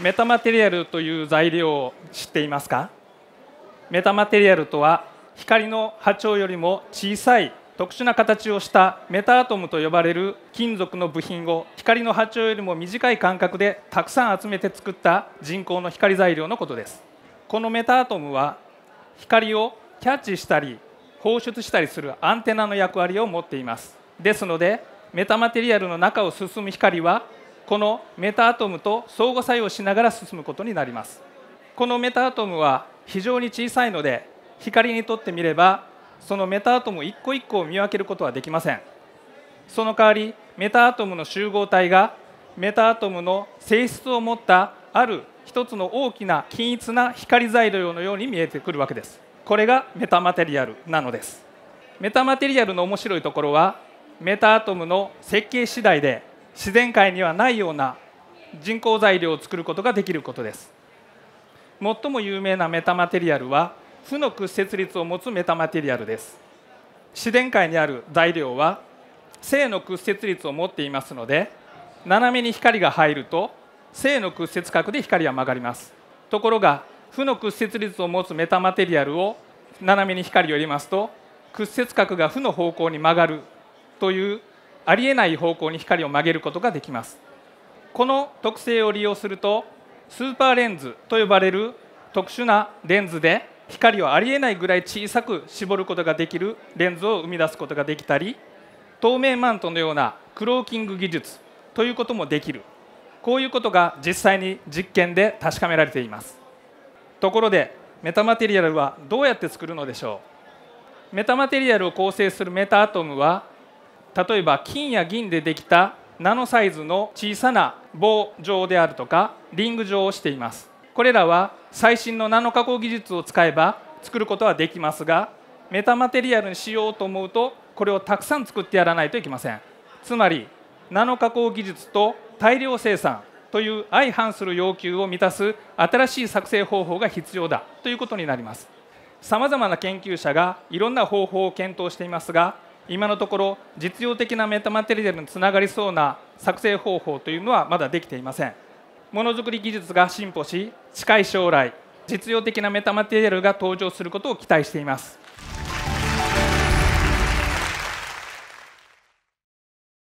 メタマテリアルという材料を知っていますかメタマテリアルとは光の波長よりも小さい特殊な形をしたメタアトムと呼ばれる金属の部品を光の波長よりも短い間隔でたくさん集めて作った人工の光材料のことですこのメタアトムは光をキャッチしたり放出したりするアンテナの役割を持っていますですのでメタマテリアルの中を進む光はこのメタアトムと相互作用しながら進むことになりますこのメタアトムは非常に小さいので光にとってみればそのメタアトム一個一個を見分けることはできませんその代わりメタアトムの集合体がメタアトムの性質を持ったある一つの大きな均一な光材料のように見えてくるわけですこれがメタマテリアルなのですメタマテリアルの面白いところはメタアトムの設計次第で自然界にはないような人工材料を作ることができることです最も有名なメタマテリアルは負の屈折率を持つメタマテリアルです自然界にある材料は正の屈折率を持っていますので斜めに光が入ると正の屈折角で光は曲がりますところが負の屈折率を持つメタマテリアルを斜めに光を入れますと屈折角が負の方向に曲がるというありえない方向に光を曲げることができますこの特性を利用するとスーパーレンズと呼ばれる特殊なレンズで光をありえないぐらい小さく絞ることができるレンズを生み出すことができたり透明マントのようなクローキング技術ということもできるこういうことが実際に実験で確かめられていますところでメタマテリアルはどうやって作るのでしょうメタマテリアルを構成するメタアトムは例えば金や銀でできたナノサイズの小さな棒状であるとかリング状をしていますこれらは最新のナノ加工技術を使えば作ることはできますがメタマテリアルにしようと思うとこれをたくさん作ってやらないといけませんつまりナノ加工技術と大量生産という相反する要求を満たす新しい作成方法が必要だということになりますさまざまな研究者がいろんな方法を検討していますが今のところ実用的なメタマテリアルにつながりそうな作成方法というのはまだできていませんものづくり技術が進歩し近い将来実用的なメタマテリアルが登場することを期待しています